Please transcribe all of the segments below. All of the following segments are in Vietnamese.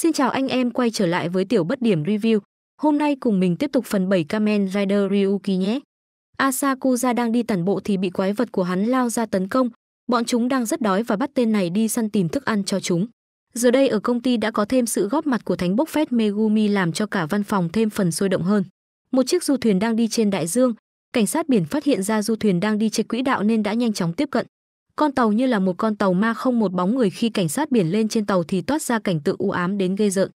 Xin chào anh em quay trở lại với tiểu bất điểm review. Hôm nay cùng mình tiếp tục phần 7 Kamen Rider Ryuki nhé. Asakuza đang đi tản bộ thì bị quái vật của hắn lao ra tấn công. Bọn chúng đang rất đói và bắt tên này đi săn tìm thức ăn cho chúng. Giờ đây ở công ty đã có thêm sự góp mặt của thánh bốc phét Megumi làm cho cả văn phòng thêm phần sôi động hơn. Một chiếc du thuyền đang đi trên đại dương, cảnh sát biển phát hiện ra du thuyền đang đi trên quỹ đạo nên đã nhanh chóng tiếp cận. Con tàu như là một con tàu ma không một bóng người khi cảnh sát biển lên trên tàu thì toát ra cảnh tượng u ám đến ghê rợn.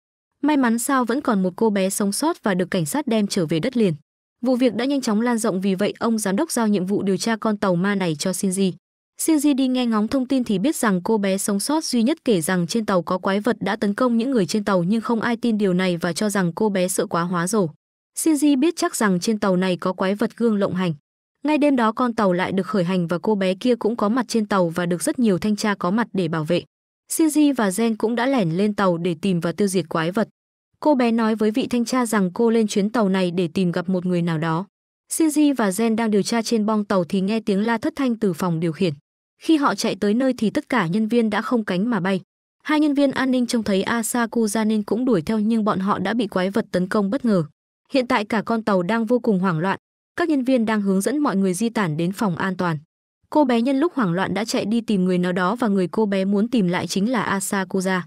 May mắn sao vẫn còn một cô bé sống sót và được cảnh sát đem trở về đất liền. Vụ việc đã nhanh chóng lan rộng vì vậy ông giám đốc giao nhiệm vụ điều tra con tàu ma này cho Shinji. Shinji đi nghe ngóng thông tin thì biết rằng cô bé sống sót duy nhất kể rằng trên tàu có quái vật đã tấn công những người trên tàu nhưng không ai tin điều này và cho rằng cô bé sợ quá hóa rổ. Shinji biết chắc rằng trên tàu này có quái vật gương lộng hành. Ngay đêm đó con tàu lại được khởi hành và cô bé kia cũng có mặt trên tàu và được rất nhiều thanh tra có mặt để bảo vệ. Shinji và Gen cũng đã lẻn lên tàu để tìm và tiêu diệt quái vật. Cô bé nói với vị thanh tra rằng cô lên chuyến tàu này để tìm gặp một người nào đó. Shinji và Gen đang điều tra trên bong tàu thì nghe tiếng la thất thanh từ phòng điều khiển. Khi họ chạy tới nơi thì tất cả nhân viên đã không cánh mà bay. Hai nhân viên an ninh trông thấy Asaku ra nên cũng đuổi theo nhưng bọn họ đã bị quái vật tấn công bất ngờ. Hiện tại cả con tàu đang vô cùng hoảng loạn, các nhân viên đang hướng dẫn mọi người di tản đến phòng an toàn. Cô bé nhân lúc hoảng loạn đã chạy đi tìm người nào đó và người cô bé muốn tìm lại chính là Asakuza.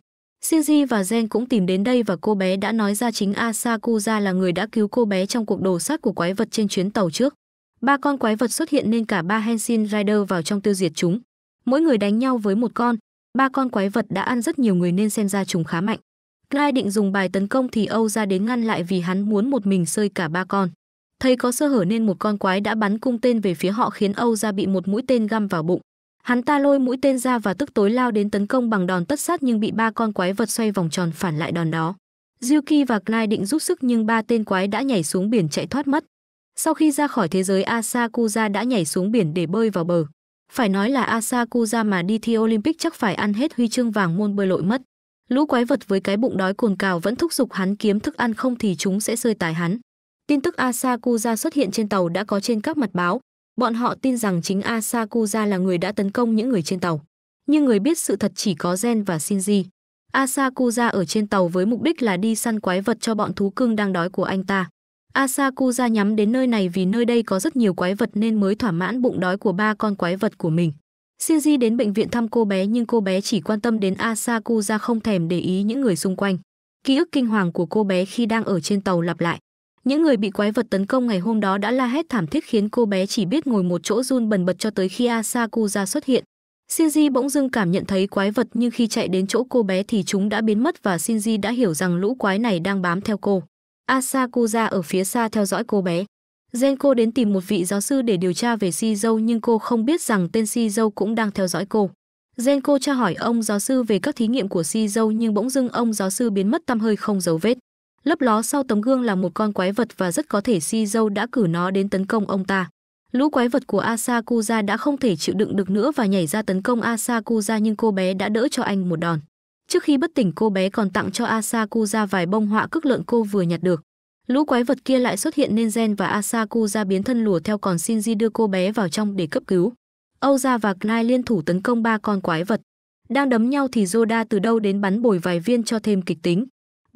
Shinji và Gen cũng tìm đến đây và cô bé đã nói ra chính Asakuza là người đã cứu cô bé trong cuộc đổ sát của quái vật trên chuyến tàu trước. Ba con quái vật xuất hiện nên cả ba Henshin Rider vào trong tiêu diệt chúng. Mỗi người đánh nhau với một con, ba con quái vật đã ăn rất nhiều người nên xem ra chúng khá mạnh. Clyde định dùng bài tấn công thì Âu ra đến ngăn lại vì hắn muốn một mình sơi cả ba con. Thấy có sơ hở nên một con quái đã bắn cung tên về phía họ khiến Âu gia bị một mũi tên găm vào bụng. Hắn ta lôi mũi tên ra và tức tối lao đến tấn công bằng đòn tất sát nhưng bị ba con quái vật xoay vòng tròn phản lại đòn đó. Yuki và Clyde định giúp sức nhưng ba tên quái đã nhảy xuống biển chạy thoát mất. Sau khi ra khỏi thế giới Asakuza đã nhảy xuống biển để bơi vào bờ. Phải nói là Asakuza mà đi thi Olympic chắc phải ăn hết huy chương vàng môn bơi lội mất. Lũ quái vật với cái bụng đói cồn cào vẫn thúc giục hắn kiếm thức ăn không thì chúng sẽ rơi tài hắn. Tin tức Asakuza xuất hiện trên tàu đã có trên các mặt báo. Bọn họ tin rằng chính Asakuza là người đã tấn công những người trên tàu. Nhưng người biết sự thật chỉ có Gen và Shinji. Asakuza ở trên tàu với mục đích là đi săn quái vật cho bọn thú cưng đang đói của anh ta. Asakuza nhắm đến nơi này vì nơi đây có rất nhiều quái vật nên mới thỏa mãn bụng đói của ba con quái vật của mình. Shinji đến bệnh viện thăm cô bé nhưng cô bé chỉ quan tâm đến Asakuza không thèm để ý những người xung quanh. Ký ức kinh hoàng của cô bé khi đang ở trên tàu lặp lại. Những người bị quái vật tấn công ngày hôm đó đã la hét thảm thiết khiến cô bé chỉ biết ngồi một chỗ run bần bật cho tới khi Asakuza xuất hiện. Shinji bỗng dưng cảm nhận thấy quái vật nhưng khi chạy đến chỗ cô bé thì chúng đã biến mất và Shinji đã hiểu rằng lũ quái này đang bám theo cô. Asakuza ở phía xa theo dõi cô bé. Zenko đến tìm một vị giáo sư để điều tra về Shizou nhưng cô không biết rằng tên Shizou cũng đang theo dõi cô. Zenko tra hỏi ông giáo sư về các thí nghiệm của Shizou nhưng bỗng dưng ông giáo sư biến mất tăm hơi không dấu vết. Lấp ló sau tấm gương là một con quái vật và rất có thể si dâu đã cử nó đến tấn công ông ta. Lũ quái vật của Asakuza đã không thể chịu đựng được nữa và nhảy ra tấn công Asakuza nhưng cô bé đã đỡ cho anh một đòn. Trước khi bất tỉnh cô bé còn tặng cho Asakuza vài bông họa cước lợn cô vừa nhặt được. Lũ quái vật kia lại xuất hiện nên Gen và Asakuza biến thân lùa theo còn Shinji đưa cô bé vào trong để cấp cứu. Ouza và Knai liên thủ tấn công ba con quái vật. Đang đấm nhau thì Zoda từ đâu đến bắn bồi vài viên cho thêm kịch tính.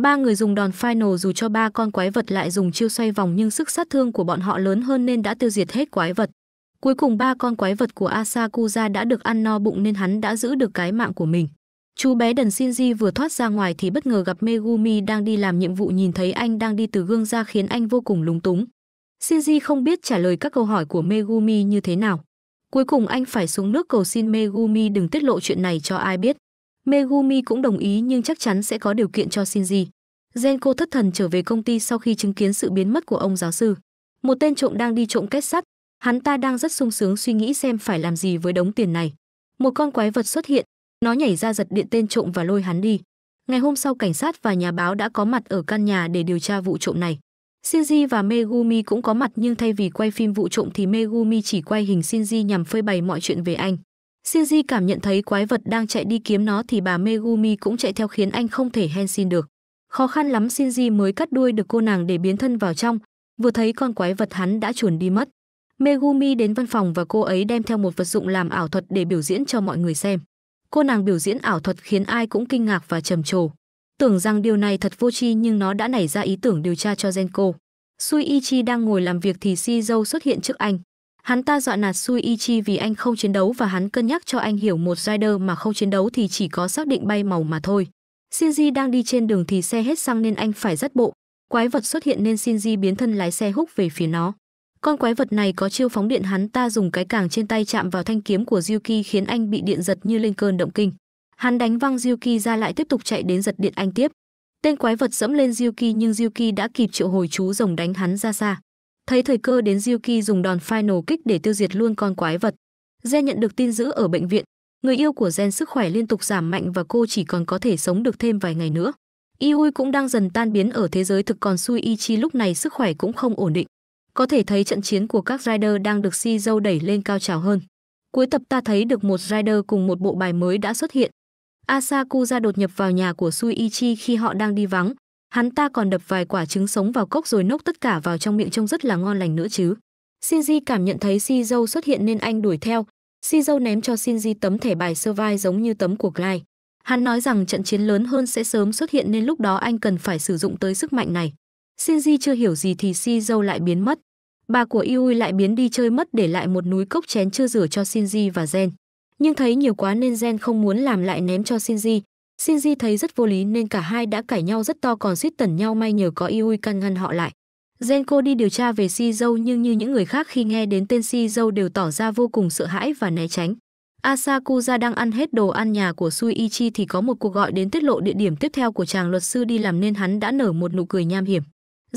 Ba người dùng đòn final dù cho ba con quái vật lại dùng chiêu xoay vòng nhưng sức sát thương của bọn họ lớn hơn nên đã tiêu diệt hết quái vật. Cuối cùng ba con quái vật của Asakuza đã được ăn no bụng nên hắn đã giữ được cái mạng của mình. Chú bé Đần Shinji vừa thoát ra ngoài thì bất ngờ gặp Megumi đang đi làm nhiệm vụ nhìn thấy anh đang đi từ gương ra khiến anh vô cùng lúng túng. Shinji không biết trả lời các câu hỏi của Megumi như thế nào. Cuối cùng anh phải xuống nước cầu xin Megumi đừng tiết lộ chuyện này cho ai biết. Megumi cũng đồng ý nhưng chắc chắn sẽ có điều kiện cho Shinji. Genko thất thần trở về công ty sau khi chứng kiến sự biến mất của ông giáo sư. Một tên trộm đang đi trộm kết sắt, hắn ta đang rất sung sướng suy nghĩ xem phải làm gì với đống tiền này. Một con quái vật xuất hiện, nó nhảy ra giật điện tên trộm và lôi hắn đi. Ngày hôm sau cảnh sát và nhà báo đã có mặt ở căn nhà để điều tra vụ trộm này. Shinji và Megumi cũng có mặt nhưng thay vì quay phim vụ trộm thì Megumi chỉ quay hình Shinji nhằm phơi bày mọi chuyện về anh. Shinji cảm nhận thấy quái vật đang chạy đi kiếm nó thì bà Megumi cũng chạy theo khiến anh không thể hen xin được. Khó khăn lắm Shinji mới cắt đuôi được cô nàng để biến thân vào trong, vừa thấy con quái vật hắn đã chuồn đi mất. Megumi đến văn phòng và cô ấy đem theo một vật dụng làm ảo thuật để biểu diễn cho mọi người xem. Cô nàng biểu diễn ảo thuật khiến ai cũng kinh ngạc và trầm trồ. Tưởng rằng điều này thật vô tri nhưng nó đã nảy ra ý tưởng điều tra cho Genko. Suichi đang ngồi làm việc thì Shizou xuất hiện trước anh. Hắn ta dọa nạt Suichi vì anh không chiến đấu và hắn cân nhắc cho anh hiểu một rider mà không chiến đấu thì chỉ có xác định bay màu mà thôi. Shinji đang đi trên đường thì xe hết xăng nên anh phải dắt bộ. Quái vật xuất hiện nên Shinji biến thân lái xe húc về phía nó. Con quái vật này có chiêu phóng điện hắn ta dùng cái càng trên tay chạm vào thanh kiếm của Yuki khiến anh bị điện giật như lên cơn động kinh. Hắn đánh văng Yuki ra lại tiếp tục chạy đến giật điện anh tiếp. Tên quái vật dẫm lên Yuki nhưng Yuki đã kịp triệu hồi chú rồng đánh hắn ra xa. Thấy thời cơ đến Yuki dùng đòn final kích để tiêu diệt luôn con quái vật. Gen nhận được tin giữ ở bệnh viện, người yêu của Gen sức khỏe liên tục giảm mạnh và cô chỉ còn có thể sống được thêm vài ngày nữa. Yui cũng đang dần tan biến ở thế giới thực còn Suichi lúc này sức khỏe cũng không ổn định. Có thể thấy trận chiến của các rider đang được Shizou đẩy lên cao trào hơn. Cuối tập ta thấy được một rider cùng một bộ bài mới đã xuất hiện. Asakuza đột nhập vào nhà của Suichi khi họ đang đi vắng, Hắn ta còn đập vài quả trứng sống vào cốc rồi nốc tất cả vào trong miệng trông rất là ngon lành nữa chứ. Shinji cảm nhận thấy Shizou xuất hiện nên anh đuổi theo. Shizou ném cho Shinji tấm thẻ bài sơ giống như tấm của Clyde. Hắn nói rằng trận chiến lớn hơn sẽ sớm xuất hiện nên lúc đó anh cần phải sử dụng tới sức mạnh này. Shinji chưa hiểu gì thì Shizou lại biến mất. Bà của Yui lại biến đi chơi mất để lại một núi cốc chén chưa rửa cho Shinji và Gen. Nhưng thấy nhiều quá nên Gen không muốn làm lại ném cho Shinji, Shinji thấy rất vô lý nên cả hai đã cãi nhau rất to còn suýt tẩn nhau may nhờ có Iui căn ngăn họ lại. Genko đi điều tra về Shizou nhưng như những người khác khi nghe đến tên Shizou đều tỏ ra vô cùng sợ hãi và né tránh. Asakuza đang ăn hết đồ ăn nhà của Suichi thì có một cuộc gọi đến tiết lộ địa điểm tiếp theo của chàng luật sư đi làm nên hắn đã nở một nụ cười nham hiểm.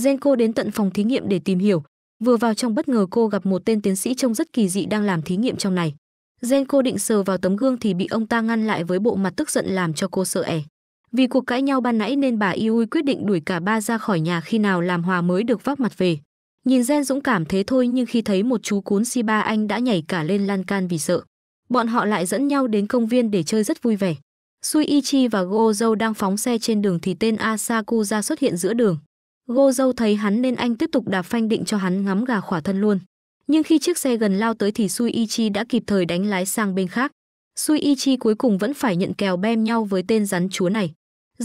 Genko đến tận phòng thí nghiệm để tìm hiểu. Vừa vào trong bất ngờ cô gặp một tên tiến sĩ trông rất kỳ dị đang làm thí nghiệm trong này. Gen cô định sờ vào tấm gương thì bị ông ta ngăn lại với bộ mặt tức giận làm cho cô sợ ẻ. Vì cuộc cãi nhau ban nãy nên bà Yui quyết định đuổi cả ba ra khỏi nhà khi nào làm hòa mới được vác mặt về. Nhìn Gen dũng cảm thế thôi nhưng khi thấy một chú cún si ba anh đã nhảy cả lên lan can vì sợ. Bọn họ lại dẫn nhau đến công viên để chơi rất vui vẻ. Suichi và Gojo đang phóng xe trên đường thì tên Asaku ra xuất hiện giữa đường. Gojo thấy hắn nên anh tiếp tục đạp phanh định cho hắn ngắm gà khỏa thân luôn nhưng khi chiếc xe gần lao tới thì Suichi đã kịp thời đánh lái sang bên khác. Suichi cuối cùng vẫn phải nhận kèo bem nhau với tên rắn chúa này.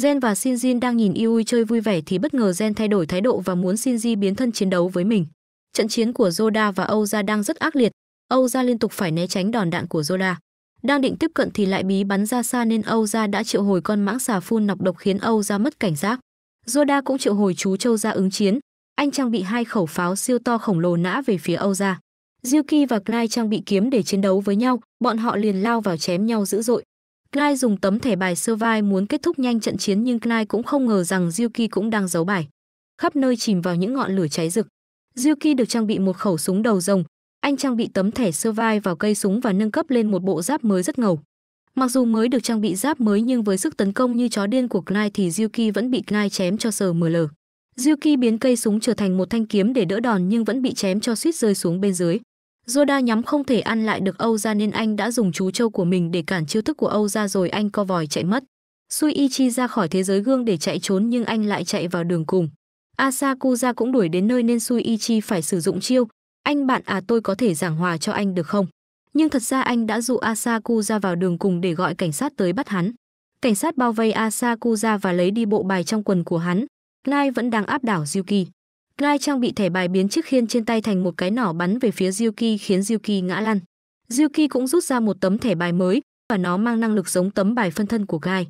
Gen và Shinji đang nhìn Yui chơi vui vẻ thì bất ngờ Gen thay đổi thái độ và muốn Shinji biến thân chiến đấu với mình. Trận chiến của Zoda và Ouza đang rất ác liệt, Ouza liên tục phải né tránh đòn đạn của Zoda. Đang định tiếp cận thì lại bí bắn ra xa nên Ouza đã triệu hồi con mãng xà phun nọc độc khiến Ouza mất cảnh giác. Zoda cũng triệu hồi chú châu ra ứng chiến, anh trang bị hai khẩu pháo siêu to khổng lồ nã về phía Âu ra. Yuki và Clyde trang bị kiếm để chiến đấu với nhau, bọn họ liền lao vào chém nhau dữ dội. Clyde dùng tấm thẻ bài survive muốn kết thúc nhanh trận chiến nhưng Clyde cũng không ngờ rằng Yuki cũng đang giấu bài. Khắp nơi chìm vào những ngọn lửa cháy rực. Yuki được trang bị một khẩu súng đầu rồng, anh trang bị tấm thẻ survive vào cây súng và nâng cấp lên một bộ giáp mới rất ngầu. Mặc dù mới được trang bị giáp mới nhưng với sức tấn công như chó điên của Clyde thì Yuki vẫn bị Clyde chém cho sờ mờ lờ. Yuki biến cây súng trở thành một thanh kiếm để đỡ đòn nhưng vẫn bị chém cho suýt rơi xuống bên dưới. Zoda nhắm không thể ăn lại được Âu ra nên anh đã dùng chú trâu của mình để cản chiêu thức của Âu ra rồi anh co vòi chạy mất. Suichi ra khỏi thế giới gương để chạy trốn nhưng anh lại chạy vào đường cùng. Asakuza cũng đuổi đến nơi nên Suichi phải sử dụng chiêu. Anh bạn à tôi có thể giảng hòa cho anh được không? Nhưng thật ra anh đã dụ Asakuza vào đường cùng để gọi cảnh sát tới bắt hắn. Cảnh sát bao vây Asakuza và lấy đi bộ bài trong quần của hắn. Clyde vẫn đang áp đảo Yuki. Clyde trang bị thẻ bài biến chiếc khiên trên tay thành một cái nỏ bắn về phía Yuki khiến Yuki ngã lăn. Yuki cũng rút ra một tấm thẻ bài mới và nó mang năng lực giống tấm bài phân thân của Clyde.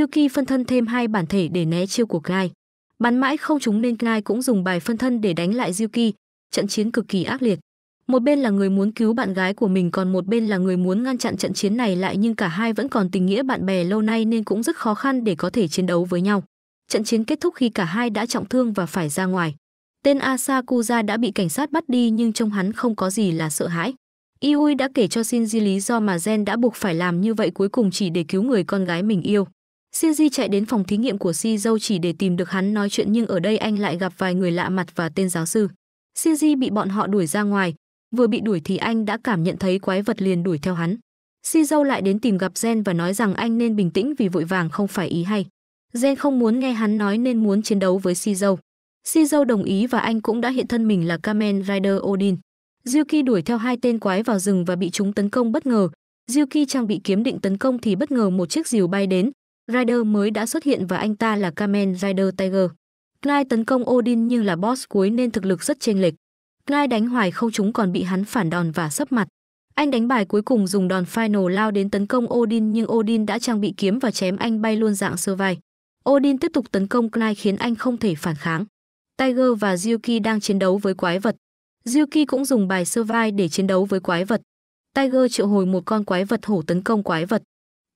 Yuki phân thân thêm hai bản thể để né chiêu của Clyde. Bắn mãi không trúng nên Clyde cũng dùng bài phân thân để đánh lại Yuki, trận chiến cực kỳ ác liệt. Một bên là người muốn cứu bạn gái của mình còn một bên là người muốn ngăn chặn trận chiến này lại nhưng cả hai vẫn còn tình nghĩa bạn bè lâu nay nên cũng rất khó khăn để có thể chiến đấu với nhau trận chiến kết thúc khi cả hai đã trọng thương và phải ra ngoài. Tên Asakuza đã bị cảnh sát bắt đi nhưng trong hắn không có gì là sợ hãi. Iui đã kể cho Shinji lý do mà Gen đã buộc phải làm như vậy cuối cùng chỉ để cứu người con gái mình yêu. Shinji chạy đến phòng thí nghiệm của Shizu chỉ để tìm được hắn nói chuyện nhưng ở đây anh lại gặp vài người lạ mặt và tên giáo sư. Shinji bị bọn họ đuổi ra ngoài, vừa bị đuổi thì anh đã cảm nhận thấy quái vật liền đuổi theo hắn. Shizu lại đến tìm gặp Gen và nói rằng anh nên bình tĩnh vì vội vàng không phải ý hay. Gen không muốn nghe hắn nói nên muốn chiến đấu với Shizou. Shizou đồng ý và anh cũng đã hiện thân mình là Kamen Rider Odin. Yuki đuổi theo hai tên quái vào rừng và bị chúng tấn công bất ngờ. Yuki trang bị kiếm định tấn công thì bất ngờ một chiếc diều bay đến. Rider mới đã xuất hiện và anh ta là Kamen Rider Tiger. Clyde tấn công Odin nhưng là boss cuối nên thực lực rất chênh lệch. Clyde đánh hoài không chúng còn bị hắn phản đòn và sấp mặt. Anh đánh bài cuối cùng dùng đòn final lao đến tấn công Odin nhưng Odin đã trang bị kiếm và chém anh bay luôn dạng sơ vai. Odin tiếp tục tấn công Clyde khiến anh không thể phản kháng. Tiger và Yuki đang chiến đấu với quái vật. Yuki cũng dùng bài Survive để chiến đấu với quái vật. Tiger triệu hồi một con quái vật hổ tấn công quái vật.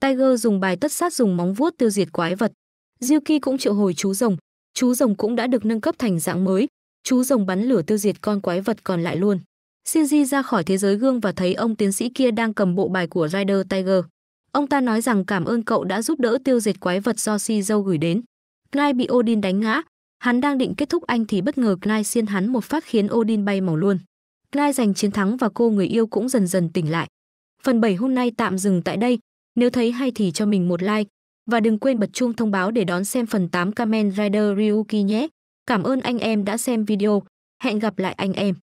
Tiger dùng bài tất sát dùng móng vuốt tiêu diệt quái vật. Yuki cũng triệu hồi chú rồng. Chú rồng cũng đã được nâng cấp thành dạng mới. Chú rồng bắn lửa tiêu diệt con quái vật còn lại luôn. Shinji ra khỏi thế giới gương và thấy ông tiến sĩ kia đang cầm bộ bài của Rider Tiger. Ông ta nói rằng cảm ơn cậu đã giúp đỡ tiêu diệt quái vật do si dâu gửi đến. Clyde bị Odin đánh ngã, hắn đang định kết thúc anh thì bất ngờ Clyde xiên hắn một phát khiến Odin bay màu luôn. Clyde giành chiến thắng và cô người yêu cũng dần dần tỉnh lại. Phần 7 hôm nay tạm dừng tại đây, nếu thấy hay thì cho mình một like và đừng quên bật chuông thông báo để đón xem phần 8 Kamen Rider Ryuki nhé. Cảm ơn anh em đã xem video, hẹn gặp lại anh em.